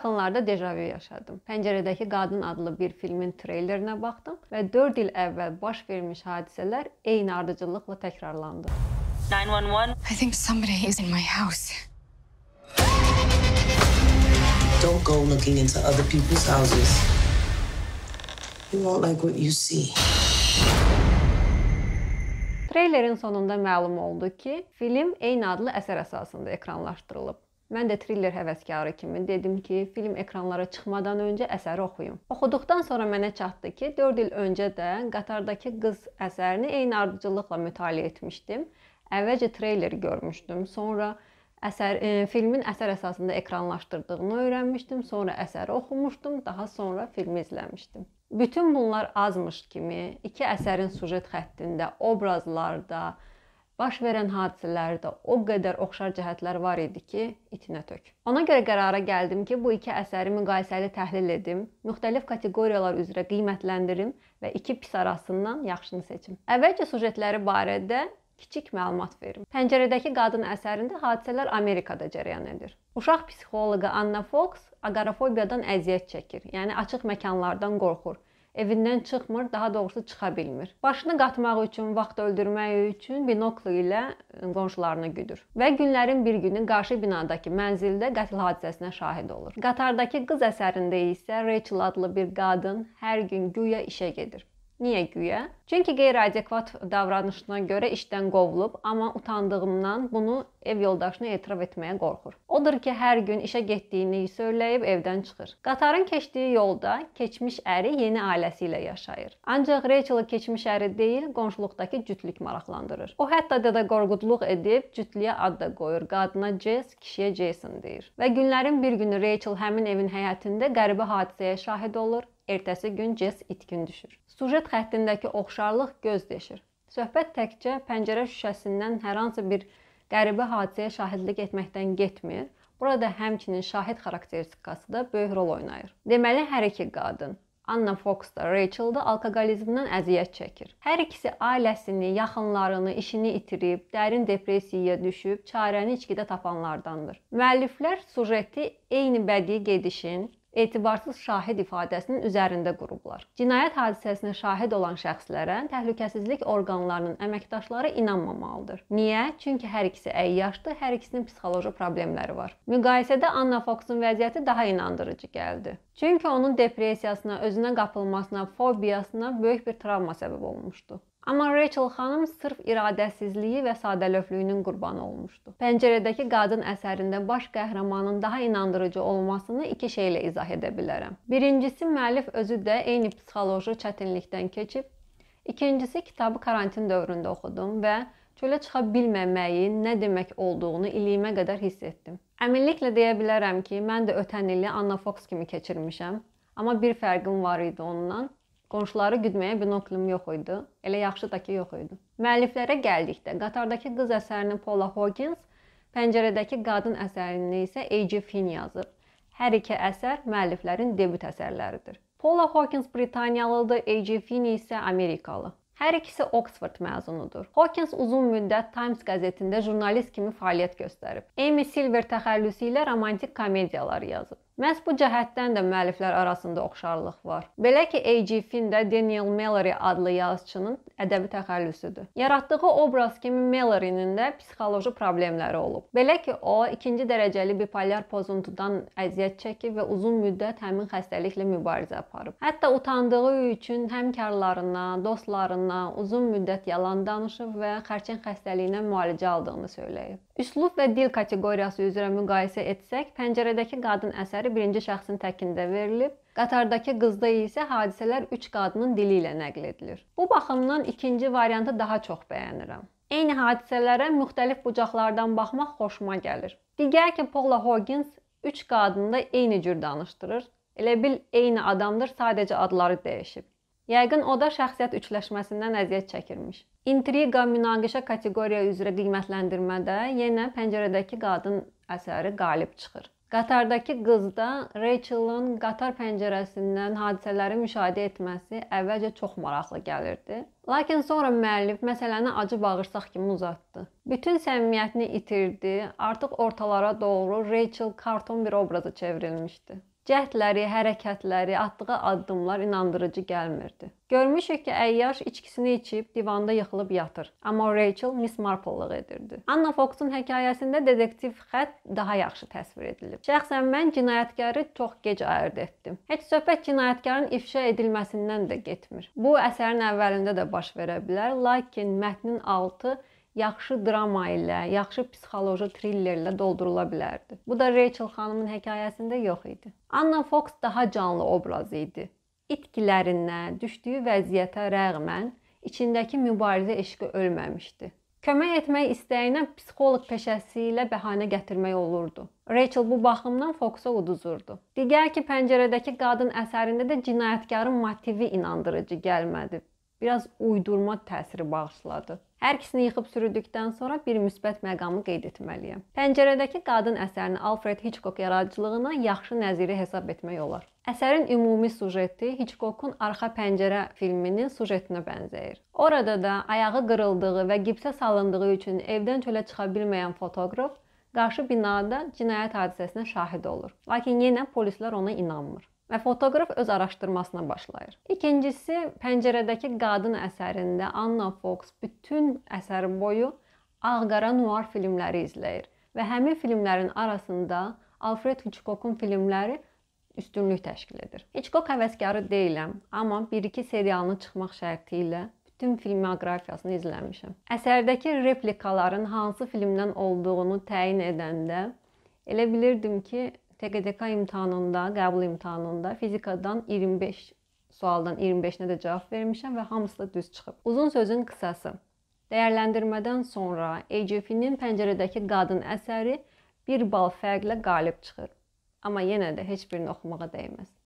yaxınlarda dejavu yaşadım. Pəncərədəki qadın adlı bir filmin treylerinə baxdım və 4 il əvvəl baş vermiş hadisələr eyni ardıcıllıqla təkrarlandı. 911 I think somebody is in my house. Don't go looking into other people's houses. You won't like what you see. Treylerin sonunda məlum oldu ki, film eyni adlı əsər əsasında ekranlaşdırılıb. Mən də thriller həvəskarı kimi dedim ki, film ekranlara çıxmadan öncə əsəri oxuyum. Oxuduqdan sonra mənə çatdı ki, 4 il öncə də Qatardakı qız əsərini eyni ardıcıllıqla mütaliə etmişdim. Əvvəlcə treyleri görmüşdüm, sonra əsər e, filmin əsər əsasında ekranlaşdırdığını öyrənmişdim, sonra əsəri oxumuşdum, daha sonra filmi izləmişdim. Bütün bunlar azmış kimi iki əsərin süjet xəttində, obrazlarda, Baş verən hadisələrdə o qədər oxşar cəhətlər var idi ki, itinə tök. Ona görə qərara gəldim ki, bu iki əsəri müqayisəli təhlil edim, müxtəlif kateqoriyalar üzrə qiymətləndirim və iki pis arasından yaxşını seçim. Əvvəlcə sujetləri barədə kiçik məlumat verim. Pəncərədəki qadın əsərində hadisələr Amerikada cərəyan edir. Uşaq psixoloqu Anna Fox aqorafobiyadan əziyyət çəkir, yəni açıq məkanlardan qorxur evindən çıxmır, daha doğrusu çıxa bilmir. Başını qatmaq üçün, vaxt öldürmək üçün binoklu ilə qonşularını güdür. Və günlərin bir günü qarşı binadakı mənzildə qətl hadisəsinə şahid olur. Qatardakı qız əsərində isə Rachel adlı bir qadın hər gün güya işə gedir. Niyə güyə? Çünki qeyri-adekvat davranışına görə işdən qovulub, amma utandığımdan bunu ev yoldaşına etiraf etməyə qorxur. Odur ki, hər gün işə getdiyini söyləyib evdən çıxır. Qatarın keçdiyi yolda keçmiş əri yeni ailəsi ilə yaşayır. Ancaq Rachel-ı keçmiş əri deyil, qonşuluqdakı cütlük maraqlandırır. O hətta dədə qorqudluq edib cütlüyə ad da qoyur. Qadına Jess, kişiyə Jason deyir. Və günlərin bir günü Rachel həmin evin həyətində qəribə hadisəyə şahid olur ertəsi gün Jess itkin düşür. Sujet xəttindəki oxşarlıq göz deşir. Söhbət təkcə pəncərə şüşəsindən hər hansı bir qəribə hadisəyə şahidlik etməkdən getmir. Burada həmçinin şahid xarakteristikası da böyük rol oynayır. Deməli, hər iki qadın Anna Fox da Rachel da alkoqolizmdən əziyyət çəkir. Hər ikisi ailəsini, yaxınlarını, işini itirib, dərin depressiyaya düşüb, çarəni içkidə tapanlardandır. Müəlliflər sujeti eyni bədii gedişin, etibarsız şahid ifadəsinin üzərində qurublar. Cinayət hadisəsinə şahid olan şəxslərə təhlükəsizlik orqanlarının əməkdaşları inanmamalıdır. Niyə? Çünki hər ikisi əyyaşdır, hər ikisinin psixoloji problemləri var. Müqayisədə Anna Foxun vəziyyəti daha inandırıcı gəldi. Çünki onun depressiyasına, özünə qapılmasına, fobiyasına böyük bir travma səbəb olmuşdu. Amma Rachel xanım sırf iradəsizliyi və sadəlövlüyünün qurbanı olmuşdu. Pəncərədəki qadın əsərində baş qəhrəmanın daha inandırıcı olmasını iki şeylə izah edə bilərəm. Birincisi, müəllif özü də eyni psixoloji çətinlikdən keçib. İkincisi, kitabı karantin dövründə oxudum və çölə çıxa bilməməyin nə demək olduğunu iliyimə qədər hiss etdim. Əminliklə deyə bilərəm ki, mən də ötən ili Anna Fox kimi keçirmişəm, amma bir fərqim var idi ondan. Qonşuları güdməyə binoklum yox idi. Elə yaxşı da ki, yox idi. Müəlliflərə gəldikdə, Qatardakı qız əsərinin Paula Hawkins, Pəncərədəki qadın əsərini isə A.G. Finn yazıb. Hər iki əsər müəlliflərin debüt əsərləridir. Paula Hawkins Britaniyalıdır, A.G. Finn isə Amerikalı. Hər ikisi Oxford məzunudur. Hawkins uzun müddət Times qəzetində jurnalist kimi fəaliyyət göstərib. Amy Silver təxəllüsü ilə romantik komediyalar yazıb. Məhz bu cəhətdən də müəlliflər arasında oxşarlıq var. Belə ki, A.G. Finn də Daniel Mallory adlı yazıçının ədəbi təxəllüsüdür. Yaratdığı obraz kimi Mallory-nin də psixoloji problemləri olub. Belə ki, o 2-ci dərəcəli bipolyar pozuntudan əziyyət çəkib və uzun müddət həmin xəstəliklə mübarizə aparıb. Hətta utandığı üçün həmkarlarına, dostlarına uzun müddət yalan danışıb və xərçəng xəstəliyinə müalicə aldığını söyləyib. Üslub və dil kateqoriyası üzrə müqayisə etsək, pəncərədəki qadın əsəri birinci şəxsin təkində verilib, qatardakı qızda isə hadisələr üç qadının dili ilə nəql edilir. Bu baxımdan ikinci variantı daha çox bəyənirəm. Eyni hadisələrə müxtəlif bucaqlardan baxmaq xoşuma gəlir. Digər ki, Paula Hawkins üç qadını da eyni cür danışdırır. Elə bil eyni adamdır, sadəcə adları dəyişib. Yəqin o da şəxsiyyət üçləşməsindən əziyyət çəkirmiş. İntriqa münaqişə kateqoriya üzrə qiymətləndirmədə yenə pəncərədəki qadın əsəri qalib çıxır. Qatardakı qızda Rachel'ın qatar pəncərəsindən hadisələri müşahidə etməsi əvvəlcə çox maraqlı gəlirdi. Lakin sonra müəllif məsələni acı bağırsaq kimi uzatdı. Bütün səmimiyyətini itirdi, artıq ortalara doğru Rachel karton bir obraza çevrilmişdi. Cəhdləri, hərəkətləri, atdığı addımlar inandırıcı gəlmirdi. Görmüşük ki, əyyaş içkisini içib divanda yıxılıb yatır. Amma Rachel Miss Marple-lıq edirdi. Anna Fox-un hekayəsində dedektiv xətt daha yaxşı təsvir edilib. Şəxsən mən cinayətkarı çox gec ayırd etdim. Heç söhbət cinayətkarın ifşa edilməsindən də getmir. Bu əsərin əvvəlində də baş baş verə bilər, lakin mətnin altı yaxşı drama ilə, yaxşı psixoloji trillerlə doldurula bilərdi. Bu da Rachel xanımın hekayəsində yox idi. Anna Fox daha canlı obraz idi. İtkilərinə, düşdüyü vəziyyətə rəğmən içindəki mübarizə eşqi ölməmişdi. Kömək etmək istəyinə psixoloq peşəsi ilə bəhanə gətirmək olurdu. Rachel bu baxımdan Fox-a uduzurdu. Digər ki, pəncərədəki qadın əsərində də cinayətkarın motivi inandırıcı gəlmədi biraz uydurma təsiri bağışladı. Hər ikisini yıxıb sürüdükdən sonra bir müsbət məqamı qeyd etməliyəm. Pəncərədəki qadın əsərini Alfred Hitchcock yaradıcılığına yaxşı nəziri hesab etmək olar. Əsərin ümumi sujeti Hitchcockun Arxa pəncərə filminin sujetinə bənzəyir. Orada da ayağı qırıldığı və gipsə salındığı üçün evdən çölə çıxa bilməyən fotoqraf qarşı binada cinayət hadisəsinə şahid olur. Lakin yenə polislər ona inanmır və fotoqraf öz araşdırmasına başlayır. İkincisi, pəncərədəki qadın əsərində Anna Fox bütün əsər boyu ağ-qara noir filmləri izləyir və həmin filmlərin arasında Alfred Hitchcockun filmləri üstünlük təşkil edir. Hitchcock həvəskarı deyiləm, amma 1-2 serialını çıxmaq şərti ilə bütün filmoqrafiyasını izləmişəm. Əsərdəki replikaların hansı filmdən olduğunu təyin edəndə elə bilirdim ki, TGDK imtahanında, qəbul imtahanında fizikadan 25 sualdan 25-nə də cavab vermişəm və hamısı da düz çıxıb. Uzun sözün qısası. Dəyərləndirmədən sonra EGF-nin Pəncərədəki Qadın əsəri bir bal fərqlə qalib çıxır. Amma yenə də heç birini oxumağa dəyməz.